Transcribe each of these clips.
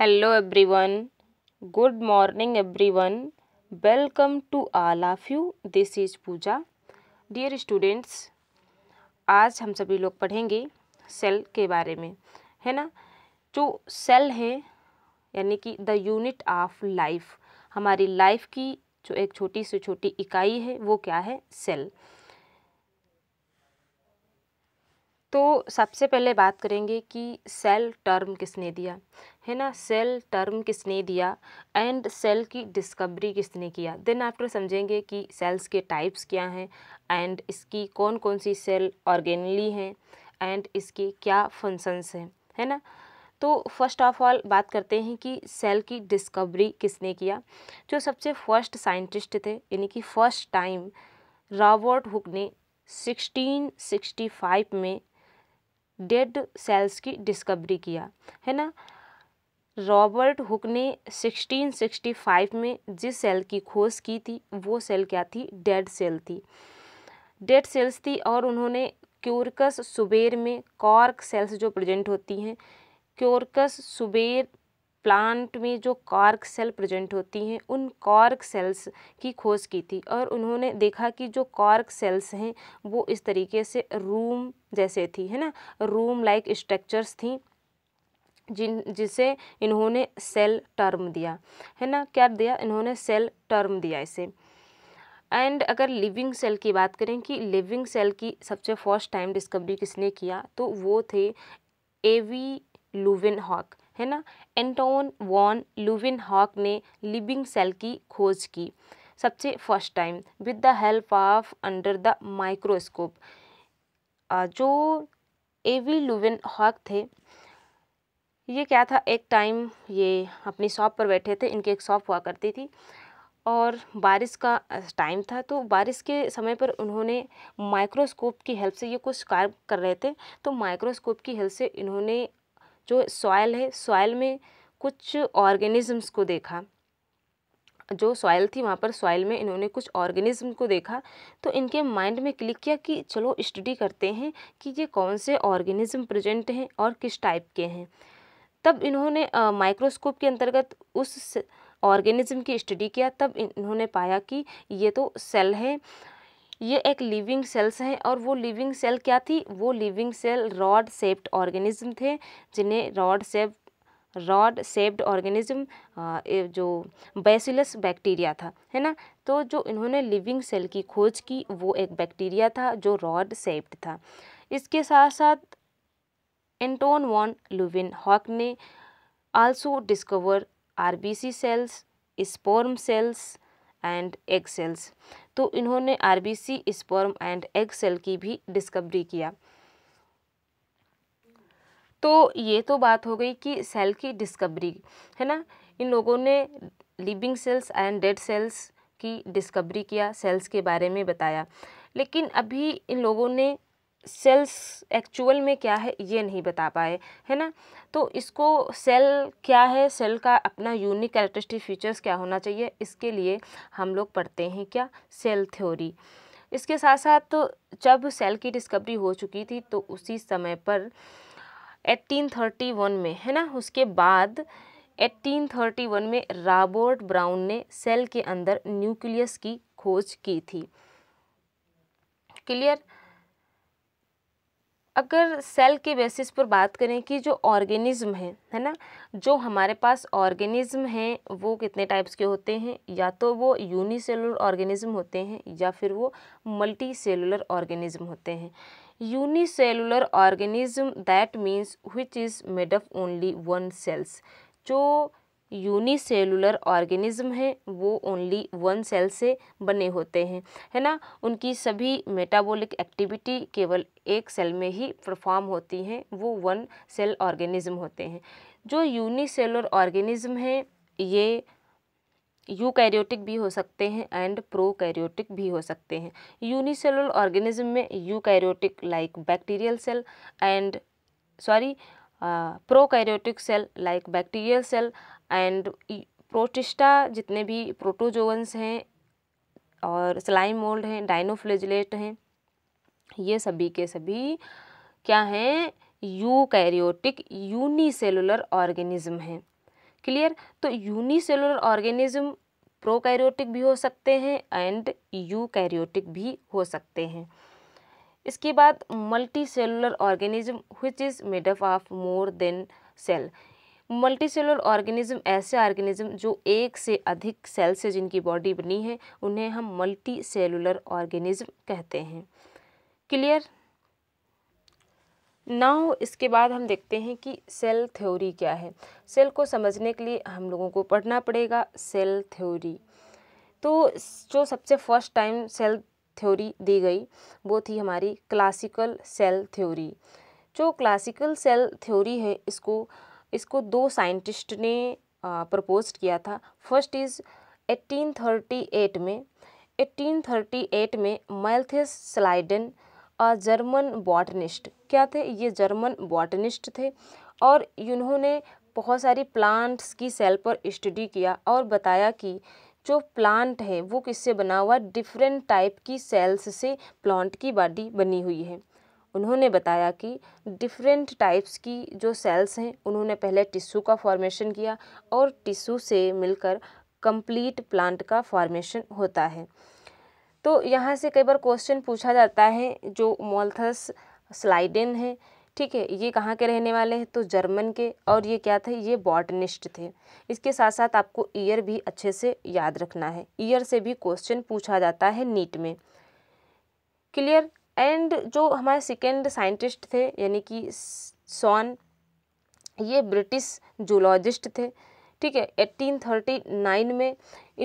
Hello everyone good morning everyone welcome to all of you this is Pooja dear students आज हम सभी लोग पढ़ेंगे सेल के बारे में है ना जो सेल है यानी कि द यूनिट ऑफ लाइफ हमारी लाइफ की जो एक छोटी से छोटी इकाई है वो क्या है सेल तो सबसे पहले बात करेंगे कि सेल टर्म किसने दिया है ना सेल टर्म किसने दिया एंड सेल की डिस्कवरी किसने किया देन आफ्टर समझेंगे कि सेल्स के टाइप्स क्या हैं एंड इसकी कौन कौन सी सेल ऑर्गेनली हैं एंड इसके क्या फंक्शंस हैं है ना तो फर्स्ट ऑफ ऑल बात करते हैं कि सेल की डिस्कवरी किसने किया जो सबसे फर्स्ट साइंटिस्ट थे यानी कि फर्स्ट टाइम रॉबर्ट हुक ने 1665 में डेड सेल्स की डिस्कवरी किया है ना रॉबर्ट हुक ने 1665 में जिस सेल की खोज की थी वो सेल क्या थी डेड सेल थी डेड सेल्स थी और उन्होंने क्यूरकस सुबेर में कॉर्क सेल्स जो प्रेजेंट होती हैं क्योरकस सुबेर प्लांट में जो कॉर्क सेल प्रेजेंट होती हैं उन कॉर्क सेल्स की खोज की थी और उन्होंने देखा कि जो कॉर्क सेल्स हैं वो इस तरीके से रूम जैसे थी है ना रूम लाइक स्ट्रक्चर्स थी जिन जिसे इन्होंने सेल टर्म दिया है ना क्या दिया इन्होंने सेल टर्म दिया इसे एंड अगर लिविंग सेल की बात करें कि लिविंग सेल की सबसे फर्स्ट टाइम डिस्कवरी किसने किया तो वो थे एवी लुविन हॉक है ना एंटोन वॉन लुविन हॉक ने लिविंग सेल की खोज की सबसे first time with the help of under the microscope जो एवी लुविन हॉक थे ये क्या था एक टाइम ये अपनी शॉप पर बैठे थे इनके एक शॉप हुआ करती थी और बारिश का टाइम था तो बारिश के समय पर उन्होंने माइक्रोस्कोप की हेल्प से ये कुछ कार्य कर रहे थे तो माइक्रोस्कोप की हेल्प से इन्होंने जो सॉयल है सॉयल में कुछ ऑर्गेनिज़म्स को देखा जो सॉयल थी वहाँ पर सॉयल में इन्होंने कुछ ऑर्गेनिज्म को देखा तो इनके माइंड में क्लिक किया कि चलो स्टडी करते हैं कि ये कौन से ऑर्गेनिज्म प्रेजेंट हैं और किस टाइप के हैं तब इन्होंने माइक्रोस्कोप के अंतर्गत उस ऑर्गेनिज्म की स्टडी किया तब इन्होंने पाया कि ये तो सेल है ये एक लिविंग सेल्स हैं और वो लिविंग सेल क्या थी वो living cell rod shaped organism थे जिन्हें rod shape rod shaped organism जो बैसिलस बैक्टीरिया था है ना तो जो इन्होंने लिविंग सेल की खोज की वो एक बैक्टीरिया था जो रॉड सेप्ड था इसके साथ साथ एंटोन वॉन लुविन हॉक ने also discover RBC cells sperm cells and egg cells तो इन्होंने RBC sperm and egg cell की भी डिस्कवरी किया तो ये तो बात हो गई कि सेल की डिस्कवरी है ना इन लोगों ने living cells and dead cells की डिस्कवरी किया सेल्स के बारे में बताया लेकिन अभी इन लोगों ने सेल्स एक्चुअल में क्या है ये नहीं बता पाए है ना तो इसको सेल क्या है सेल का अपना यूनिक कैरेक्टरिस्टिक फीचर्स क्या होना चाहिए इसके लिए हम लोग पढ़ते हैं क्या सेल थ्योरी इसके साथ साथ तो जब सेल की डिस्कवरी हो चुकी थी तो उसी समय पर 1831 में है ना उसके बाद 1831 में रॉबर्ट ब्राउन ने सेल के अंदर न्यूक्लियस की खोज की थी क्लियर अगर सेल के बेसिस पर बात करें कि जो ऑर्गेनिज्म है है ना जो हमारे पास ऑर्गेनिज्म हैं वो कितने टाइप्स के होते हैं या तो वो यूनिसेलुलर ऑर्गेनिज्म होते हैं या फिर वो मल्टी सेलुलर ऑर्गेनिज्म होते हैं unicellular organism that means which is made of only one cells जो यूनिसेलुलर ऑर्गेनिज्म हैं वो ओनली वन सेल से बने होते हैं है ना उनकी सभी मेटाबॉलिक एक्टिविटी केवल एक सेल में ही परफॉर्म होती हैं वो वन सेल ऑर्गेनिज्म होते हैं जो यूनिसेलुलर ऑर्गेनिज्म हैं ये यूकैरियोटिक भी हो सकते हैं एंड प्रोकैरियोटिक भी हो सकते हैं यूनिसेलुलर ऑर्गेनिज्म में eukaryotic like bacterial cell and sorry prokaryotic cell like bacterial cell and protista जितने भी प्रोटोजोवंस हैं और स्लाइम मोल्ड हैं डाइनोफ्लेजलेट हैं ये सभी के सभी क्या हैं यूकैरियोटिक यूनिसेलुलर ऑर्गेनिज्म हैं क्लियर तो यूनिसेलुलर ऑर्गेनिज्म प्रोकैरियोटिक भी हो सकते हैं एंड यूकैरियोटिक भी हो सकते हैं इसके बाद multicellular organism which is made up of more than cell multicellular organism ऐसे ऑर्गेनिज्म जो एक से अधिक सेल से जिनकी बॉडी बनी है उन्हें हम मल्टी सेलुलर ऑर्गेनिज्म कहते हैं क्लियर नाउ इसके बाद हम देखते हैं कि सेल थ्योरी क्या है सेल को समझने के लिए हम लोगों को पढ़ना पड़ेगा सेल थ्योरी तो जो सबसे फर्स्ट टाइम सेल थ्योरी दी गई वो थी हमारी क्लासिकल सेल थ्योरी जो क्लासिकल सेल थ्योरी है इसको इसको दो साइंटिस्ट ने प्रपोज किया था फर्स्ट इज़ 1838 में 1838 में मैल्थिस स्लाइडन और जर्मन बॉटनिस्ट क्या थे ये जर्मन बॉटनिस्ट थे और इन्होंने बहुत सारी प्लांट्स की सेल पर स्टडी किया और बताया कि जो प्लांट है वो किससे बना हुआ डिफरेंट टाइप की सेल्स से प्लांट की बॉडी बनी हुई है उन्होंने बताया कि डिफरेंट टाइप्स की जो सेल्स हैं उन्होंने पहले टिश्यू का फॉर्मेशन किया और टिश्यू से मिलकर कंप्लीट प्लांट का फॉर्मेशन होता है तो यहाँ से कई बार क्वेश्चन पूछा जाता है जो मोल्थस स्लाइडेन है ठीक है ये कहाँ के रहने वाले हैं तो जर्मन के और ये क्या थे ये बॉटनिस्ट थे इसके साथ साथ आपको ईयर भी अच्छे से याद रखना है ईयर से भी क्वेश्चन पूछा जाता है नीट में क्लियर एंड जो हमारे सेकेंड साइंटिस्ट थे यानी कि सॉन ये ब्रिटिश जूलॉजिस्ट थे ठीक है 1839 में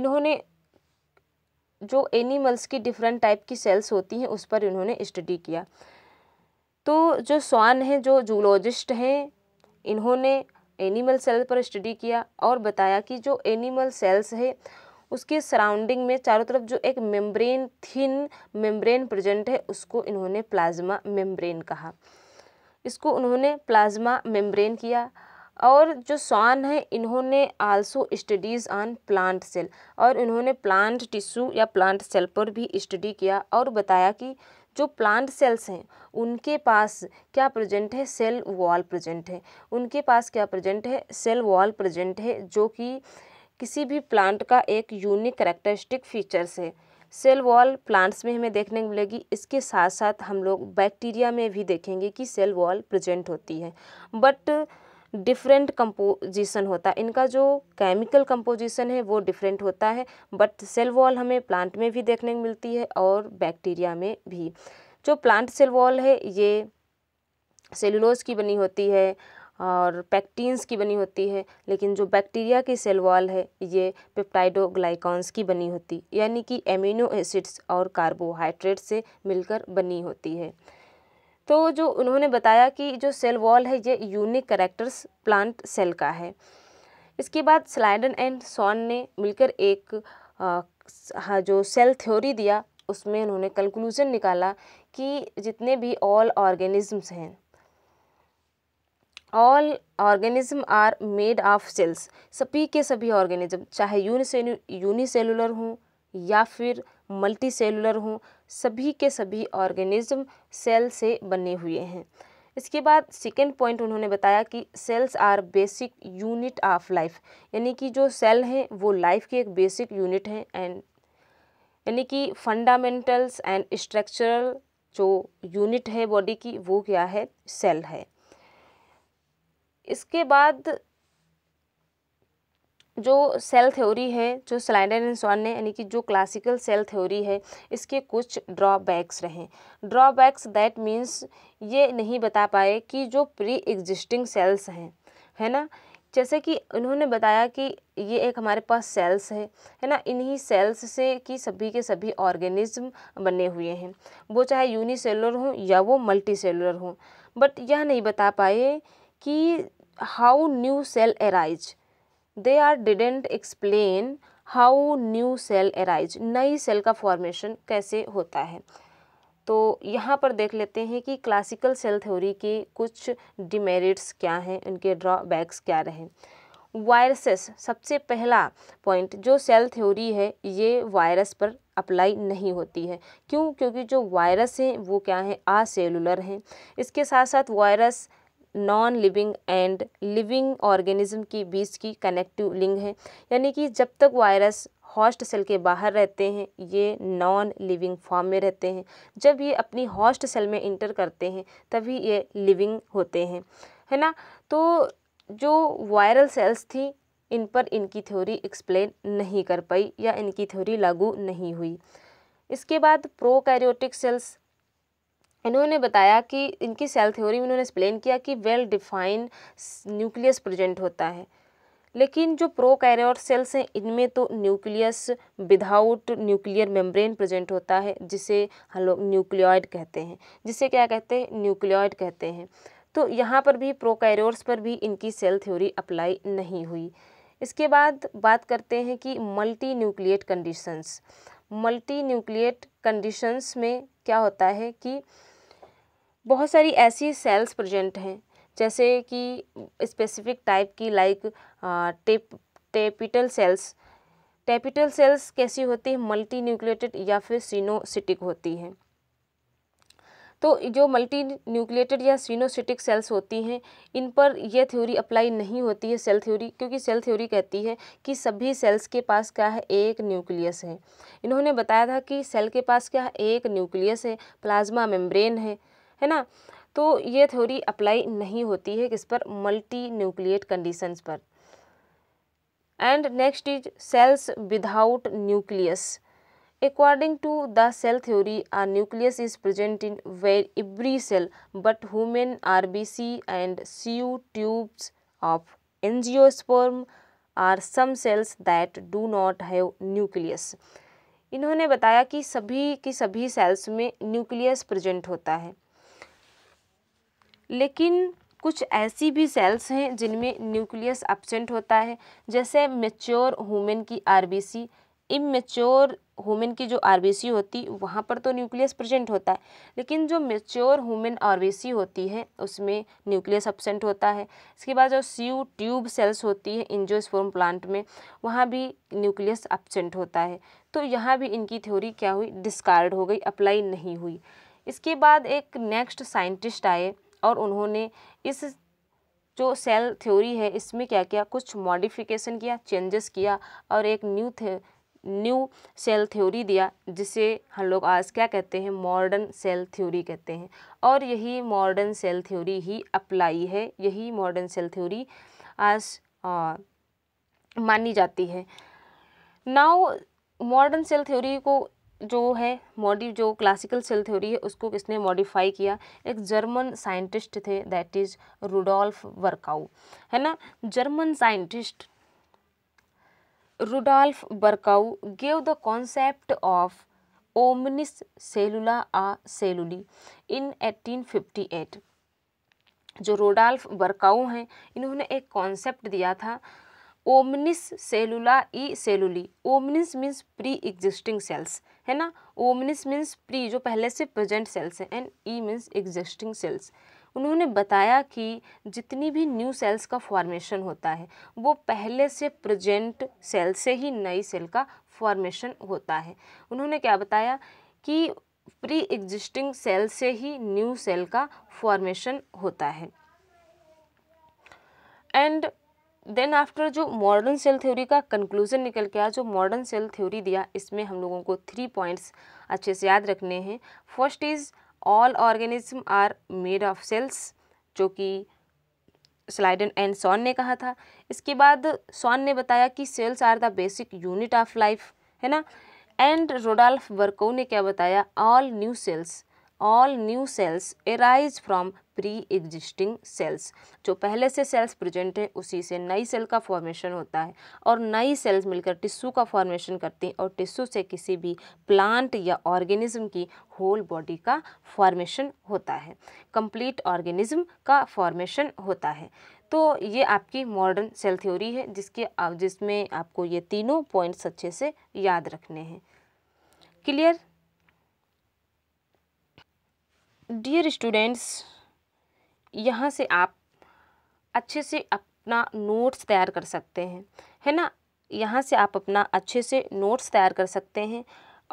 इन्होंने जो एनिमल्स की डिफरेंट टाइप की सेल्स होती हैं उस पर इन्होंने स्टडी किया तो जो स्वान हैं जो जूलॉजिस्ट हैं इन्होंने एनिमल सेल पर स्टडी किया और बताया कि जो एनिमल सेल्स है उसके सराउंडिंग में चारों तरफ जो एक मेम्ब्रेन थिन मेम्ब्रेन प्रेजेंट है उसको इन्होंने प्लाज्मा मेम्ब्रेन कहा इसको उन्होंने प्लाज्मा मेम्ब्रेन किया और जो स्वान है इन्होंने also studies on plant cell और इन्होंने प्लांट टिश्यू या प्लांट सेल पर भी स्टडी किया और बताया कि जो प्लांट सेल्स हैं उनके पास क्या प्रेजेंट है सेल वॉल प्रेजेंट है उनके पास क्या प्रेजेंट है सेल वॉल प्रेजेंट है जो कि किसी भी प्लांट का एक यूनिक करेक्टरिस्टिक फीचर्स है सेल वॉल प्लांट्स में हमें देखने को मिलेगी इसके साथ साथ हम लोग बैक्टीरिया में भी देखेंगे कि सेल वॉल प्रेजेंट होती है बट डिफरेंट कंपोजिशन होता है इनका जो केमिकल कंपोजिशन है वो डिफरेंट होता है बट सेल वॉल हमें प्लांट में भी देखने को मिलती है और बैक्टीरिया में भी जो प्लांट सेल वॉल है ये सेलुलोज की बनी होती है और पैक्टीन्स की बनी होती है लेकिन जो बैक्टीरिया की सेल वॉल है ये पेप्टाइडोग्लाइकॉन्स की बनी होती यानी कि एमिनो एसिड्स और कार्बोहाइड्रेट से मिलकर बनी होती है तो जो उन्होंने बताया कि जो सेल वॉल है ये यूनिक करेक्टर्स प्लांट सेल का है इसके बाद स्लाइडन एंड सॉन ने मिलकर एक आ, हाँ, जो सेल थ्योरी दिया उसमें उन्होंने कंक्लूज़न निकाला कि जितने भी ऑल ऑर्गेनिज़म्स हैं all organism are made of cells सभी के सभी ऑर्गेनिज्म चाहे यूनि यूनिसेलुलर हों या फिर मल्टी सेलुलर हों सभी के सभी ऑर्गेनिज्म सेल से बने हुए हैं इसके बाद सेकेंड पॉइंट उन्होंने बताया कि cells are basic unit of life यानी कि जो सेल हैं वो लाइफ के एक बेसिक यूनिट हैं एंड यानी कि फंडामेंटल्स एंड स्ट्रक्चरल जो यूनिट है बॉडी की वो क्या है सेल है इसके बाद जो सेल थ्योरी है जो स्लाइडर एंड स्वान ने यानी कि जो क्लासिकल सेल थ्योरी है इसके कुछ ड्रॉबैक्स रहे ड्रॉबैक्स दैट मीन्स ये नहीं बता पाए कि जो प्री एग्जिस्टिंग सेल्स हैं है ना जैसे कि उन्होंने बताया कि ये एक हमारे पास सेल्स है है ना इन्हीं सेल्स से कि सभी के सभी ऑर्गेनिज्म बने हुए हैं वो चाहे यूनिसेलुलर हों या वो मल्टी सेलुलर हों बट यह नहीं बता पाए कि how new cell arise they are didn't explain how new cell arise नई सेल का फॉर्मेशन कैसे होता है तो यहाँ पर देख लेते हैं कि क्लासिकल सेल थ्योरी के कुछ डिमेरिट्स क्या हैं उनके ड्रॉबैक्स क्या रहे वायरसेस सबसे पहला पॉइंट जो सेल थ्योरी है ये वायरस पर अप्लाई नहीं होती है क्यों क्योंकि जो वायरस हैं वो क्या हैं आसेलुलर हैं इसके साथ साथ virus non living and living organism के बीच की कनेक्टिव लिंग है यानी कि जब तक वायरस हॉस्ट सेल के बाहर रहते हैं ये नॉन लिविंग फॉर्म में रहते हैं जब ये अपनी हॉस्ट सेल में इंटर करते हैं तभी ये लिविंग होते हैं है ना तो जो वायरल सेल्स थी इन पर इनकी थ्योरी एक्सप्लेन नहीं कर पाई या इनकी थ्योरी लागू नहीं हुई इसके बाद प्रोकैरियोटिक सेल्स इन्होंने बताया कि इनकी सेल थ्योरी में इन्होंने एक्सप्लेन किया कि वेल डिफाइंड न्यूक्लियस प्रेजेंट होता है लेकिन जो प्रो कैरियर सेल्स हैं इनमें तो nucleus without nuclear membrane present होता है जिसे हम लोग न्यूक्लियॉइड कहते हैं जिसे क्या कहते हैं न्यूक्लियॉइड कहते हैं तो यहाँ पर भी प्रोकैरियोट्स पर भी इनकी सेल थ्योरी अप्लाई नहीं हुई इसके बाद बात करते हैं कि multi nucleate conditions multi nucleate conditions में क्या होता है कि बहुत सारी ऐसी सेल्स प्रेजेंट हैं जैसे कि स्पेसिफिक टाइप की like tape tapetal cells tapetal cells कैसी होती है मल्टी न्यूक्लिएटेड या फिर सीनोसिटिक होती हैं तो जो मल्टी न्यूक्लिएटेड या सीनोसिटिक सेल्स होती हैं इन पर यह थ्योरी अप्लाई नहीं होती है सेल थ्योरी क्योंकि सेल थ्योरी कहती है कि सभी सेल्स के पास क्या है एक न्यूक्लियस है इन्होंने बताया था कि सेल के पास क्या है एक न्यूक्लियस है प्लाज्मा मेम्ब्रेन है है ना तो ये थ्योरी अप्लाई नहीं होती है किस पर मल्टी न्यूक्लिएट कंडीशंस पर and next is cells without nucleus according to the cell theory a nucleus is present in where every cell but human R B C and sieve tubes of angiosperm are some cells that do not have nucleus इन्होंने बताया कि सभी की सभी sales में nucleus present होता है लेकिन कुछ ऐसी भी सेल्स हैं जिनमें न्यूक्लियस एबसेंट होता है जैसे मेच्योर हुमेन की आरबीसी इमेच्योर हुमेन की जो आरबीसी होती वहाँ पर तो न्यूक्लियस प्रेजेंट होता है लेकिन जो मेच्योर हुमेन आरबीसी होती है उसमें न्यूक्लियस एबसेंट होता है इसके बाद जो सीयू ट्यूब सेल्स होती है इन प्लांट में वहाँ भी न्यूक्लियस एबसेंट होता है तो यहाँ भी इनकी थ्योरी क्या हुई डिस्कार्ड हो गई अप्लाई नहीं हुई इसके बाद एक नेक्स्ट साइंटिस्ट आए और उन्होंने इस जो सेल थ्योरी है इसमें क्या किया कुछ मॉडिफिकेशन किया चेंजेस किया और एक न्यू थे न्यू सेल थ्योरी दिया जिसे हम लोग आज क्या कहते हैं मॉडर्न सेल थ्योरी कहते हैं और यही मॉडर्न सेल थ्योरी ही अप्लाई है यही मॉडर्न सेल थ्योरी आज आ, मानी जाती है नाउ मॉडर्न सेल थ्योरी को जो है मॉडी जो क्लासिकल सेल थ्योरी है उसको किसने मॉडिफाई किया एक जर्मन साइंटिस्ट थे दैट इज रूडोल्फ वर्काउ है ना German scientist Rudolf Virchow gave the concept of omnis cellula e cellula in 1858 जो रोडाल्फ बर्काऊ हैं इन्होंने एक कॉन्सेप्ट दिया था omnis cellula e cellula omnis means pre existing cells है ना ओ मीन्स प्री जो पहले से प्रेजेंट सेल्स हैं and e means existing cells उन्होंने बताया कि जितनी भी न्यू सेल्स का फॉर्मेशन होता है वो पहले से प्रेजेंट सेल से ही नई सेल का फॉर्मेशन होता है उन्होंने क्या बताया कि प्री एग्जिस्टिंग सेल से ही न्यू सेल का फॉर्मेशन होता है एंड देन आफ्टर जो मॉडर्न सेल थ्योरी का कंक्लूजन निकल के आया जो मॉडर्न सेल थ्योरी दिया इसमें हम लोगों को थ्री पॉइंट्स अच्छे से याद रखने हैं first is all organism are made of cells जो कि स्लाइडन एंड सॉन ने कहा था इसके बाद सॉन ने बताया कि cells are the basic unit of life है ना एंड रोडाल्फ वर्को ने क्या बताया all new cells all new cells arise from pre existing cells जो पहले से सेल्स प्रेजेंट है उसी से नई सेल का फॉर्मेशन होता है और नई सेल्स मिलकर टिश्यू का फॉर्मेशन करती हैं और टिश्यू से किसी भी प्लांट या ऑर्गेनिज्म की होल बॉडी का फॉर्मेशन होता है कंप्लीट ऑर्गेनिज्म का फॉर्मेशन होता है तो ये आपकी मॉडर्न सेल थ्योरी है जिसके जिसमें आपको ये तीनों पॉइंट्स अच्छे से याद रखने हैं क्लियर डियर स्टूडेंट्स यहाँ से आप अच्छे से अपना नोट्स तैयार कर सकते हैं है ना यहाँ से आप अपना अच्छे से नोट्स तैयार कर सकते हैं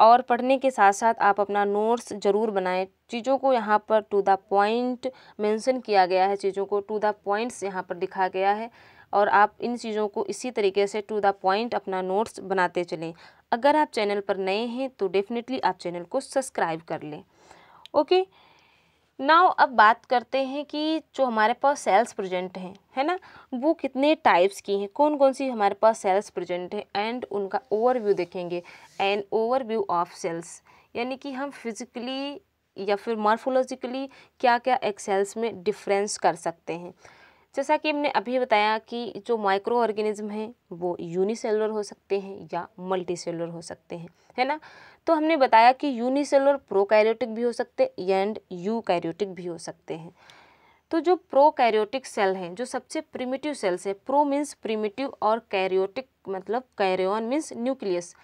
और पढ़ने के साथ साथ आप अपना नोट्स ज़रूर बनाएं चीज़ों को यहाँ पर टू द पॉइंट मेंशन किया गया है चीज़ों को टू द पॉइंट्स यहाँ पर दिखा गया है और आप इन चीज़ों को इसी तरीके से टू द पॉइंट अपना नोट्स बनाते चलें अगर आप चैनल पर नए हैं तो डेफ़िनेटली आप चैनल को सब्सक्राइब कर लें ओके okay? नाउ अब बात करते हैं कि जो हमारे पास सेल्स प्रेजेंट हैं है ना वो कितने टाइप्स की हैं कौन कौन सी हमारे पास सेल्स प्रेजेंट हैं एंड उनका ओवरव्यू देखेंगे एंड ओवरव्यू ऑफ सेल्स यानी कि हम फिजिकली या फिर मॉर्फोलॉजिकली क्या क्या एक्सेल्स में डिफरेंस कर सकते हैं जैसा कि हमने अभी बताया कि जो माइक्रो ऑर्गेनिज्म हैं वो यूनिसेलुलर हो सकते हैं या मल्टीसेलुलर हो सकते हैं है ना तो हमने बताया कि यूनिसेलुलर प्रोकैरियोटिक भी हो सकते हैं एंड यूकैरियोटिक भी हो सकते हैं तो जो प्रोकैरियोटिक सेल हैं जो सबसे प्रिमिटिव सेल्स हैं प्रो मीन्स प्रिमिटिव और कैरियोटिक मतलब कैरियन मीन्स न्यूक्लियस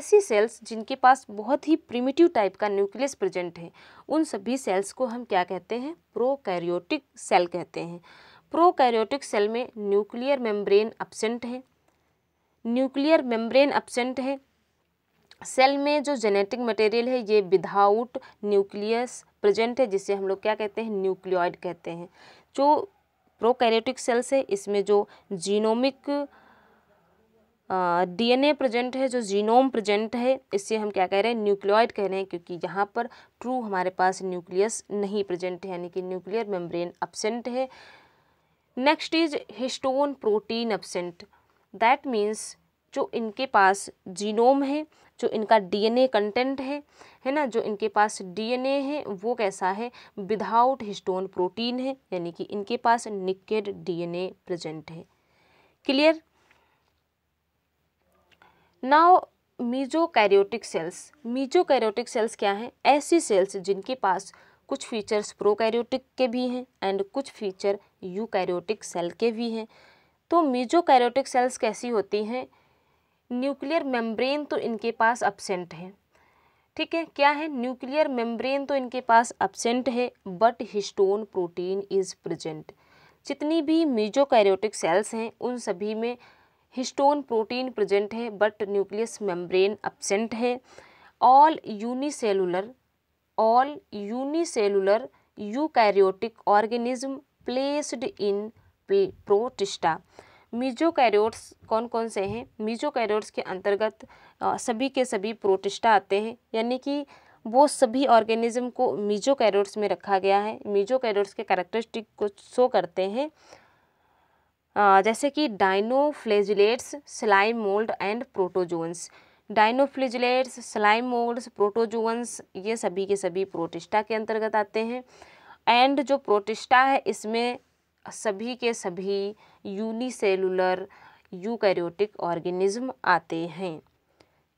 ऐसी सेल्स जिनके पास बहुत ही प्रिमिटिव टाइप का न्यूक्लियस प्रेजेंट है उन सभी सेल्स को हम क्या कहते हैं प्रोकैरियोटिक सेल कहते हैं प्रोकैरियोटिक सेल में न्यूक्लियर मेम्ब्रेन अपसेंट है न्यूक्लियर मेम्ब्रेन अपसेंट है सेल में जो जेनेटिक मटेरियल है ये विदाउट न्यूक्लियस प्रेजेंट है जिसे हम लोग क्या कहते हैं न्यूक्लियॉइड कहते हैं जो प्रोकैरियोटिक सेल्स है इसमें जो जीनोमिक डीएनए प्रेजेंट है जो जीनोम प्रेजेंट है इससे हम क्या कह रहे हैं न्यूक्लियॉइड कह रहे हैं क्योंकि यहाँ पर ट्रू हमारे पास न्यूक्लियस नहीं प्रेजेंट है यानी कि न्यूक्लियर मेम्ब्रेन अपसेंट है next is histone protein absent that means जो इनके पास जीनोम है जो इनका डीएनए कंटेंट है है ना जो इनके पास डीएनए है वो कैसा है विदाउट हिस्टोन प्रोटीन है यानी कि इनके पास निकेड डीएनए प्रेजेंट है clear now mesokaryotic cells mesokaryotic cells क्या हैं ऐसी सेल्स जिनके पास कुछ फीचर्स प्रोकैरियोटिक के भी हैं एंड कुछ फीचर यूकैरियोटिक सेल के भी हैं तो मीजोकैरियोटिक सेल्स कैसी होती हैं न्यूक्लियर मेम्ब्रेन तो इनके पास अपसेंट है ठीक है क्या है न्यूक्लियर मेम्ब्रेन तो इनके पास अपसेंट है but histone protein is present जितनी भी मीजोकैरियोटिक सेल्स हैं उन सभी में हिस्टोन प्रोटीन प्रजेंट है बट न्यूक्लियस मेम्ब्रेन अपसेंट है all unicellular all unicellular organism placed in Protista meso mesokaryotes कौन कौन से हैं मीजोकैरियोट्स के अंतर्गत सभी के सभी प्रोटिस्टा आते हैं यानी कि वो सभी ऑर्गेनिज्म को मीजोकैरियोट्स में रखा गया है मीजोकैरियोट्स के कैरेक्टरिस्टिक को शो करते हैं जैसे कि dinoflagellates slime mould and protozoans dinoflagellates slime moulds protozoans ये सभी के सभी प्रोटिस्टा के अंतर्गत आते हैं एंड जो प्रोटिस्टा है इसमें सभी के सभी यूनिसेलुलर यूकैरियोटिक ऑर्गेनिज्म आते हैं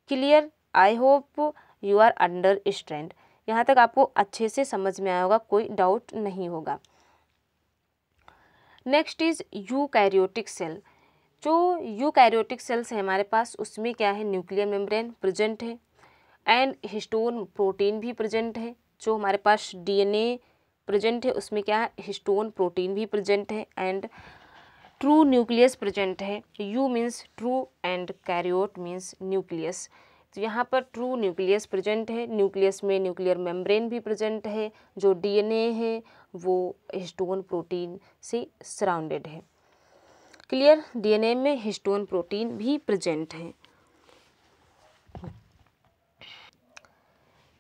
clear I hope you are understand यहाँ तक आपको अच्छे से समझ में आया होगा कोई डाउट नहीं होगा नेक्स्ट इज कैरियोटिक सेल जो यूकैरियोटिक सेल्स हैं हमारे पास उसमें क्या है न्यूक्लियर मेम्ब्रेन प्रेजेंट है एंड हिस्टोन प्रोटीन भी प्रेजेंट है जो हमारे पास डीएनए प्रेजेंट है उसमें क्या है हिस्टोन प्रोटीन भी प्रेजेंट है एंड ट्रू न्यूक्लियस प्रेजेंट है eu means true and karyote means nucleus तो यहाँ पर ट्रू न्यूक्लियस प्रेजेंट है न्यूक्लियस में न्यूक्लियर मेम्ब्रेन भी प्रेजेंट है जो डीएनए है वो हिस्टोन प्रोटीन से सराउंडेड है क्लियर डीएनए में हिस्टोन प्रोटीन भी प्रेजेंट है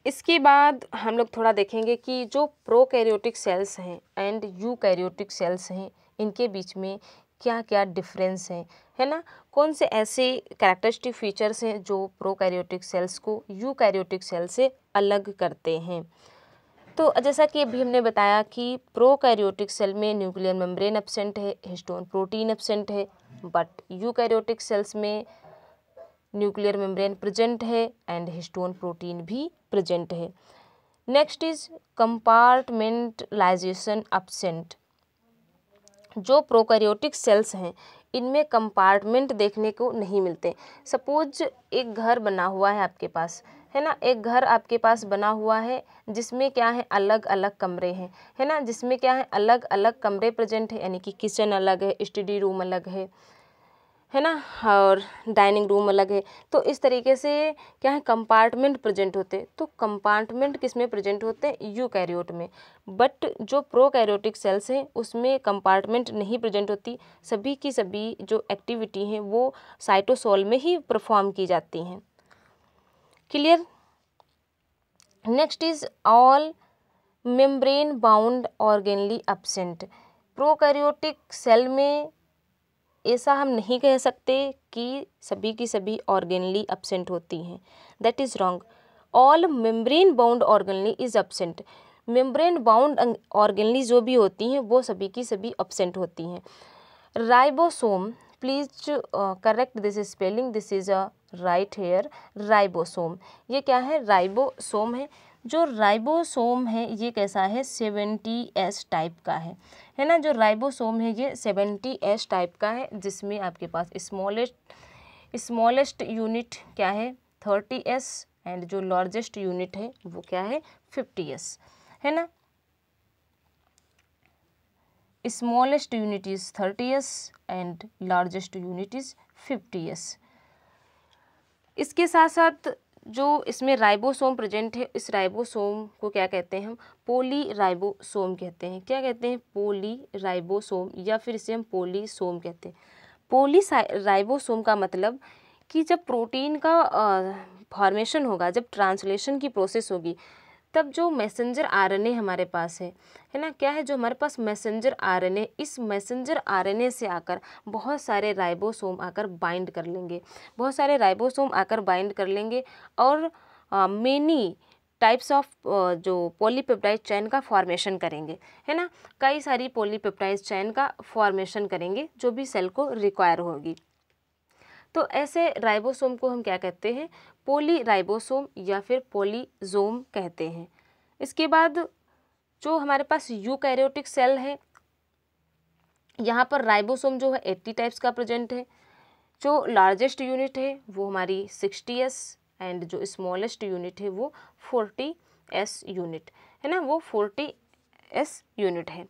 इसके बाद हम लोग थोड़ा देखेंगे कि जो प्रोकैरियोटिक सेल्स हैं एंड यूकैरियोटिक सेल्स हैं इनके बीच में क्या क्या डिफरेंस हैं है ना कौन से ऐसे कैरेक्टरिस्टिक फीचर्स हैं जो प्रोकैरियोटिक सेल्स को यूकैरियोटिक सेल से अलग करते हैं तो जैसा कि अभी हमने बताया कि प्रोकैरियोटिक सेल में न्यूक्लियर मेम्ब्रेन एबसेंट है हिस्टोन प्रोटीन एबसेंट है बट यूकैरियोटिक सेल्स में न्यूक्लियर मेम्ब्रेन प्रेजेंट है एंड हिस्टोन प्रोटीन भी प्रेजेंट है नेक्स्ट इज कंपार्टमेंटलाइजेशन एबसेंट जो प्रोकैरियोटिक सेल्स हैं इनमें कंपार्टमेंट देखने को नहीं मिलते सपोज एक घर बना हुआ है आपके पास है ना एक घर आपके पास बना हुआ है जिसमें क्या है अलग अलग कमरे हैं है ना जिसमें क्या है अलग अलग कमरे प्रेजेंट है यानी कि किचन अलग है स्टडी रूम अलग है है ना और डाइनिंग रूम अलग है तो इस तरीके से क्या है कंपार्टमेंट प्रेजेंट होते तो कंपार्टमेंट किस में प्रेजेंट होते हैं यू कैरियोट में बट जो प्रो कैरियोटिक सेल्स हैं उसमें कंपार्टमेंट नहीं प्रेजेंट होती सभी की सभी जो एक्टिविटी हैं वो साइटोसोल में ही परफॉर्म की जाती हैं clear next is all membrane bound organelle absent prokaryotic cell में ऐसा हम नहीं कह सकते कि सभी की सभी ऑर्गेनली एबसेंट होती हैं that is wrong all membrane bound organelle is absent membrane bound organelle जो भी होती हैं वो सभी की सभी एबसेंट होती हैं ribosome please correct this spelling this is a right here ribosome ये क्या है राइबोसोम है जो राइबोसोम है ये कैसा है सेवेंटी एस टाइप का है है ना जो राइबोसोम है ये सेवेंटी एस टाइप का है जिसमें आपके पास स्मॉलेस्ट स्मॉलेस्ट यूनिट क्या है थर्टी एस एंड जो लार्जेस्ट यूनिट है वो क्या है फिफ्टी एस है ना smallest unit is thirty S and largest unit is fifty S इसके साथ साथ जो इसमें राइबोसोम प्रेजेंट है इस राइबोसोम को क्या कहते हैं हम पोली राइबोसोम कहते हैं क्या कहते हैं पोली राइबोसोम या फिर इसे हम पोली सोम कहते हैं पोली राइबोसोम का मतलब कि जब प्रोटीन का फॉर्मेशन होगा जब ट्रांसलेशन की प्रोसेस होगी तब जो मैसेंजर आरएनए हमारे पास है है ना क्या है जो हमारे पास मैसेंजर आरएनए इस मैसेंजर आरएनए से आकर बहुत सारे राइबोसोम आकर बाइंड कर लेंगे बहुत सारे राइबोसोम आकर बाइंड कर लेंगे और मेनी टाइप्स ऑफ जो पॉलीपेप्टाइड चैन का फॉर्मेशन करेंगे है ना कई सारी पॉलीपेप्टाइड चैन का फॉर्मेशन करेंगे जो भी सेल को रिक्वायर होगी तो ऐसे राइबोसोम को हम क्या कहते हैं पोली राइबोसोम या फिर पोलीजोम कहते हैं इसके बाद जो हमारे पास यूकैरियोटिक सेल है यहाँ पर राइबोसोम जो है एट्टी टाइप्स का प्रेजेंट है जो लार्जेस्ट यूनिट है वो हमारी सिक्सटी एस एंड जो स्मॉलेस्ट यूनिट है वो फोर्टी एस यूनिट है ना वो फोर्टी एस यूनिट है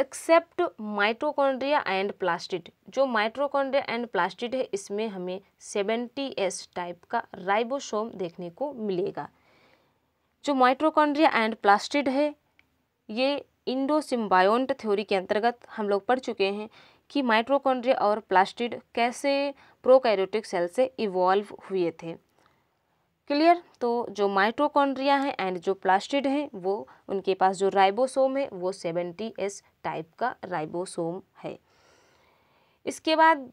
एक्सेप्ट माइट्रोकॉन्ड्रिया एंड प्लास्टिड जो माइट्रोकॉन्ड्रिया एंड प्लास्टिड है इसमें हमें सेवेंटी एस टाइप का राइबोसोम देखने को मिलेगा जो माइट्रोकॉन्ड्रिया एंड प्लास्टिड है ये इंडो सिम्बायोन्ट थ्योरी के अंतर्गत हम लोग पढ़ चुके हैं कि माइट्रोकॉन्ड्रिया और प्लास्टिड कैसे प्रोकैरियोटिक सेल से इवॉल्व हुए थे क्लियर तो जो माइट्रोकॉन्ड्रिया है एंड जो प्लास्टिड है वो उनके पास जो राइबोसोम है वो सेवेंटी एस टाइप का राइबोसोम है इसके बाद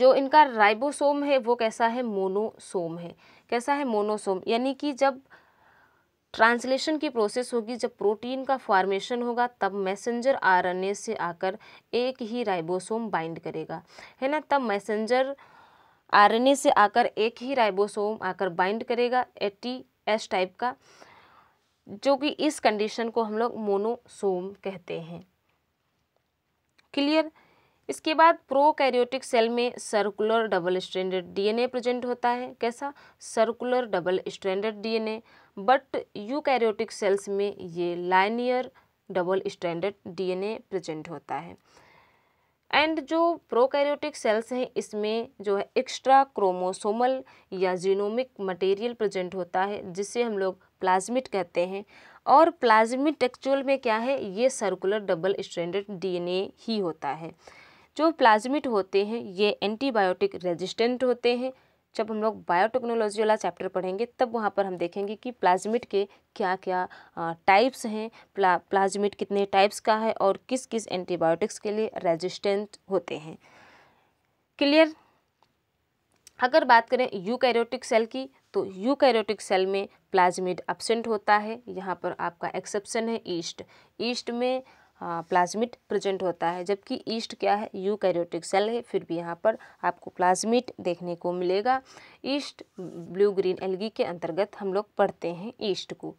जो इनका राइबोसोम है वो कैसा है मोनोसोम है कैसा है मोनोसोम यानी कि जब ट्रांसलेशन की प्रोसेस होगी जब प्रोटीन का फॉर्मेशन होगा तब मैसेंजर आरएनए से आकर एक ही राइबोसोम बाइंड करेगा है ना तब मैसेंजर आरएनए से आकर एक ही राइबोसोम आकर बाइंड करेगा ए एस टाइप का जो कि इस कंडीशन को हम लोग मोनोसोम कहते हैं क्लियर इसके बाद प्रोकैरियोटिक सेल में circular double standard DNA present होता है कैसा circular double standard DNA but eukaryotic cells में ये linear double standard DNA present होता है एंड जो प्रोकैरियोटिक सेल्स हैं इसमें जो है एक्स्ट्रा क्रोमोसोमल या जीनोमिक मटेरियल प्रेजेंट होता है जिसे हम लोग प्लाज्मिट कहते हैं और प्लाज्मिट एक्चुअल में क्या है ये सर्कुलर डबल स्ट्रैंडेड डीएनए ही होता है जो प्लाज्मिट होते हैं ये एंटीबायोटिक रेजिस्टेंट होते हैं जब हम लोग बायोटेक्नोलॉजी वाला चैप्टर पढ़ेंगे तब वहाँ पर हम देखेंगे कि प्लाज्मिट के क्या क्या टाइप्स हैं प्ला प्लाज्मिट कितने टाइप्स का है और किस किस एंटीबायोटिक्स के लिए रेजिस्टेंट होते हैं क्लियर अगर बात करें यूकैरियोटिक सेल की तो यूकैरियोटिक सेल में प्लाज्मिड एबसेंट होता है यहाँ पर आपका एक्सेप्शन है ईस्ट ईस्ट में प्लाज्मिट प्रेजेंट होता है जबकि ईस्ट क्या है यू कैरियोटिक सेल है फिर भी यहाँ पर आपको प्लाज्मिट देखने को मिलेगा ईस्ट ब्लू ग्रीन एलगी के अंतर्गत हम लोग पढ़ते हैं ईस्ट को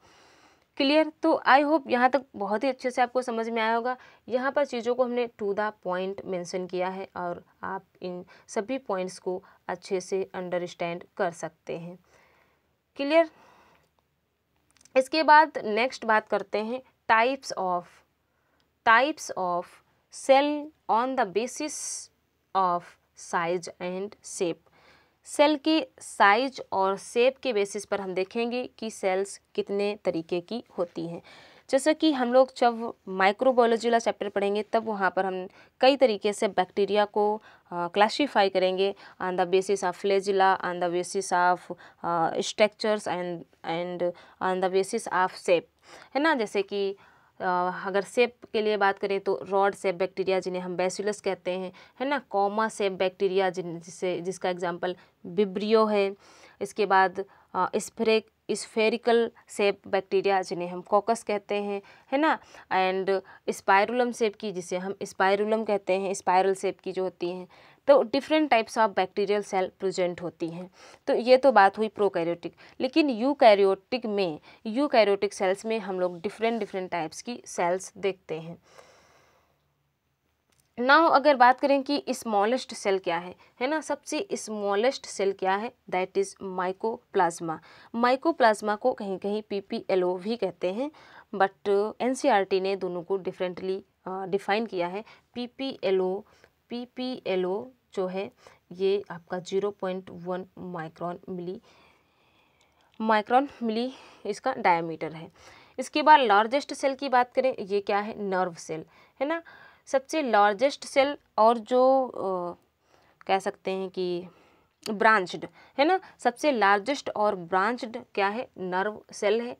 क्लियर तो आई होप यहाँ तक बहुत ही अच्छे से आपको समझ में आया होगा यहाँ पर चीज़ों को हमने टू द पॉइंट मेंशन किया है और आप इन सभी पॉइंट्स को अच्छे से अंडरस्टैंड कर सकते हैं क्लियर इसके बाद नेक्स्ट बात करते हैं types of types of cell on the basis of size and shape. Cell की साइज और सेप के बेसिस पर हम देखेंगे कि सेल्स कितने तरीके की होती हैं जैसा कि हम लोग जब माइक्रोबायोलॉजी वाला चैप्टर पढ़ेंगे तब वहाँ पर हम कई तरीके से बैक्टीरिया को क्लासिफाई करेंगे on the basis of flagella on the basis of structures and and on the basis of shape है ना जैसे कि अगर सेप के लिए बात करें तो रॉड सेप बैक्टीरिया जिन्हें हम बेसिलस कहते हैं है ना कॉमा सेप बैक्टीरिया जिन जिसे जिसका एग्जांपल बिब्रियो है इसके बाद स्प्रेक स्फेरिकल सेप बैक्टीरिया जिन्हें हम कॉकस कहते हैं है ना एंड स्पायरुलम सेप की जिसे हम स्पायरुलम कहते हैं स्पायरल सेप की जो होती हैं तो different types of bacterial cell present होती हैं तो ये तो बात हुई प्रोकैरियोटिक लेकिन यूकैरियोटिक में यूकैरियोटिक सेल्स में हम लोग डिफरेंट डिफरेंट टाइप्स की सेल्स देखते हैं नाउ अगर बात करें कि स्मॉलेस्ट सेल क्या है है ना सबसे स्मॉलेस्ट सेल क्या है दैट इज़ माइकोप्लाज्मा माइकोप्लाज्मा को कहीं कहीं ओ भी कहते हैं बट टी e ने दोनों को डिफरेंटली डिफाइन किया है O P P L O जो है ये आपका zero point one micron milli micron milli इसका डायमीटर है इसके बाद लार्जेस्ट सेल की बात करें ये क्या है नर्व सेल है ना सबसे लार्जेस्ट सेल और जो आ, कह सकते हैं कि ब्रांच्ड है ना सबसे लार्जेस्ट और ब्रांच्ड क्या है नर्व सेल है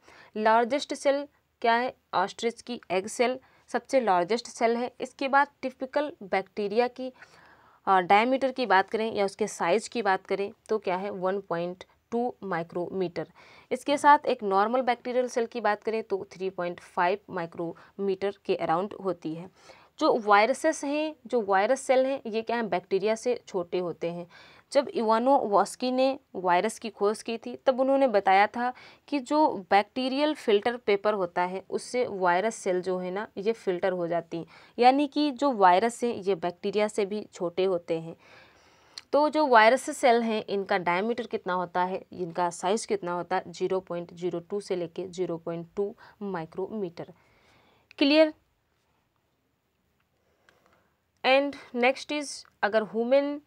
लार्जेस्ट सेल क्या है ऑस्ट्रिच की एग सेल सबसे लार्जेस्ट सेल है इसके बाद टिपिकल बैक्टीरिया की डायमीटर की बात करें या उसके साइज की बात करें तो क्या है वन पॉइंट टू माइक्रोमीटर इसके साथ एक नॉर्मल बैक्टीरियल सेल की बात करें तो थ्री पॉइंट फाइव माइक्रोमीटर के अराउंड होती है जो वायरसेस हैं जो वायरस सेल हैं ये क्या है बैक्टीरिया से छोटे होते हैं जब इवानो वॉस्की ने वायरस की खोज की थी तब उन्होंने बताया था कि जो बैक्टीरियल फिल्टर पेपर होता है उससे वायरस सेल जो है ना ये फिल्टर हो जाती हैं यानी कि जो वायरस हैं ये बैक्टीरिया से भी छोटे होते हैं तो जो वायरस सेल हैं इनका डायमीटर कितना होता है इनका साइज़ कितना होता है जीरो पॉइंट जीरो टू से लेके zero point two micrometer clear and next is अगर हुमेन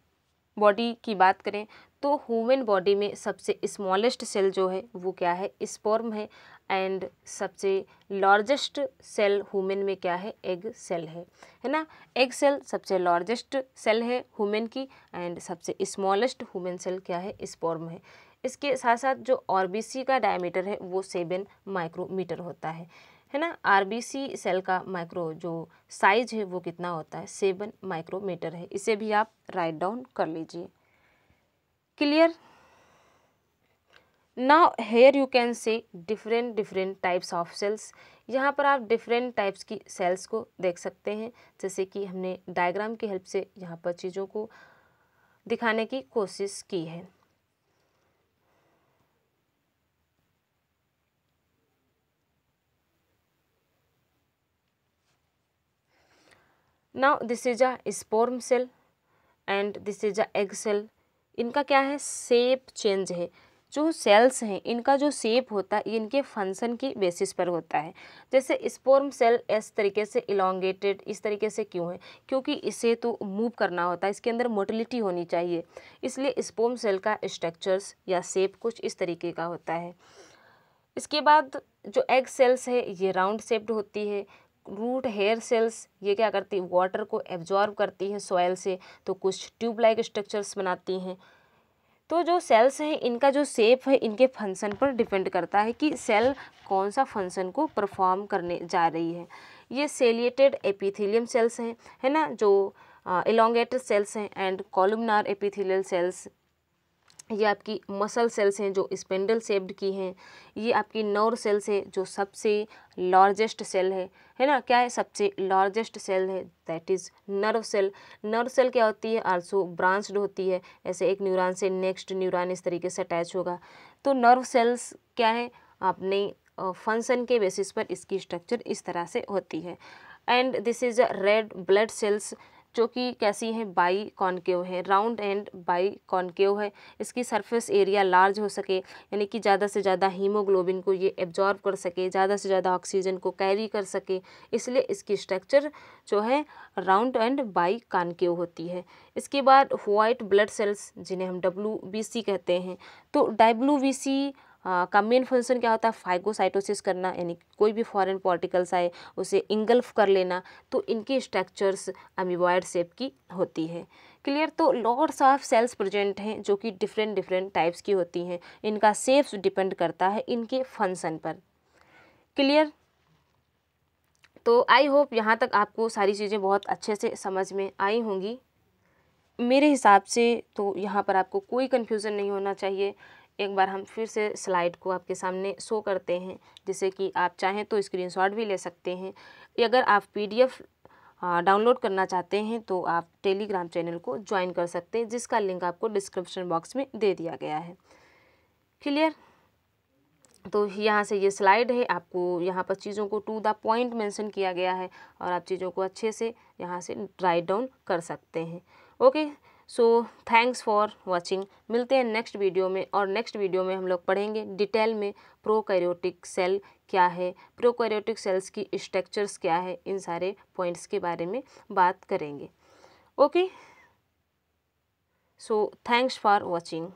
बॉडी की बात करें तो ह्यूमन बॉडी में सबसे स्मॉलेस्ट सेल जो है वो क्या है स्पर्म है एंड सबसे लार्जेस्ट सेल ह्यूमन में क्या है एग सेल है है ना एग सेल सबसे लार्जेस्ट सेल है ह्यूमन की एंड सबसे स्मॉलेस्ट ह्यूमन सेल क्या है स्पर्म है इसके साथ साथ जो ऑर्बिसी का डायमीटर है वो सेवन माइक्रोमीटर होता है है ना आरबीसी सेल का माइक्रो जो साइज है वो कितना होता है सेवन माइक्रोमीटर है इसे भी आप राइट डाउन कर लीजिए clear now here you can say different different types of cells यहाँ पर आप डिफरेंट टाइप्स की सेल्स को देख सकते हैं जैसे कि हमने डायग्राम की हेल्प से यहाँ पर चीज़ों को दिखाने की कोशिश की है now this is a sperm cell and this is a egg cell इनका क्या है सेप चेंज है जो सेल्स हैं इनका जो सेप होता है इनके फंक्शन की बेसिस पर होता है जैसे स्पोर्म सेल इस तरीके से इलांगेटेड इस तरीके से क्यों है क्योंकि इसे तो मूव करना होता है इसके अंदर मोटिलिटी होनी चाहिए इसलिए स्पोर्म सेल का स्ट्रक्चर्स या सेप कुछ इस तरीके का होता है इसके बाद जो एग सेल्स है ये राउंड सेप्ड होती है रूट हेयर सेल्स ये क्या करती हैं वाटर को एब्जॉर्ब करती हैं सॉयल से तो कुछ ट्यूब लाइक स्ट्रक्चर्स बनाती हैं तो जो सेल्स हैं इनका जो सेप है इनके फंक्शन पर डिपेंड करता है कि सेल कौन सा फंक्शन को परफॉर्म करने जा रही है ये सेलिएटेड एपिथेलियम सेल्स हैं है ना जो इलांगेटेड सेल्स हैं एंड कॉलमनार एपिथेलियल सेल्स ये आपकी मसल सेल्स हैं जो स्पेंडल सेप्ड की हैं ये आपकी नर्व सेल्स है जो सबसे लार्जेस्ट सेल है है ना क्या है सबसे लार्जेस्ट सेल है that is nerve cell nerve cell क्या होती है आल्सो ब्रांच्ड होती है ऐसे एक न्यूरॉन से नेक्स्ट न्यूरॉन इस तरीके से अटैच होगा तो नर्व सेल्स क्या है अपने फंक्शन के बेसिस पर इसकी स्ट्रक्चर इस तरह से होती है and this is red blood cells जो कि कैसी हैं बाई कॉन्केव है राउंड एंड बाई कॉन्केव है इसकी सरफेस एरिया लार्ज हो सके यानी कि ज़्यादा से ज़्यादा हीमोग्लोबिन को ये एब्जॉर्ब कर सके ज़्यादा से ज़्यादा ऑक्सीजन को कैरी कर सके इसलिए इसकी स्ट्रक्चर जो है राउंड एंड बाई कॉन्केव होती है इसके बाद वाइट ब्लड सेल्स जिन्हें हम डब्ल्यू कहते हैं तो डब्ल्यू मेन फंक्शन क्या होता है फाइगोसाइटोसिस करना यानी कोई भी फॉरेन पार्टिकल्स आए उसे इंगल्फ कर लेना तो इनके स्ट्रक्चर्स अमीबॉयड शेप की होती है क्लियर तो लॉर्ड्स ऑफ सेल्स प्रेजेंट हैं जो कि डिफरेंट डिफरेंट टाइप्स की होती हैं इनका सेप्स डिपेंड करता है इनके फंक्शन पर क्लियर तो आई होप यहाँ तक आपको सारी चीज़ें बहुत अच्छे से समझ में आई होंगी मेरे हिसाब से तो यहाँ पर आपको कोई कन्फ्यूज़न नहीं होना चाहिए एक बार हम फिर से स्लाइड को आपके सामने शो करते हैं जिससे कि आप चाहें तो स्क्रीनशॉट भी ले सकते हैं अगर आप पीडीएफ डाउनलोड करना चाहते हैं तो आप टेलीग्राम चैनल को ज्वाइन कर सकते हैं जिसका लिंक आपको डिस्क्रिप्शन बॉक्स में दे दिया गया है क्लियर तो यहाँ से ये स्लाइड है आपको यहाँ पर चीज़ों को टू द पॉइंट मेंशन किया गया है और आप चीज़ों को अच्छे से यहाँ से राइट डाउन कर सकते हैं okay so thanks for watching मिलते हैं नेक्स्ट वीडियो में और नेक्स्ट वीडियो में हम लोग पढ़ेंगे डिटेल में प्रोकैरियोटिक सेल क्या है प्रोकैरियोटिक सेल्स की स्ट्रक्चर्स क्या है इन सारे पॉइंट्स के बारे में बात करेंगे okay so thanks for watching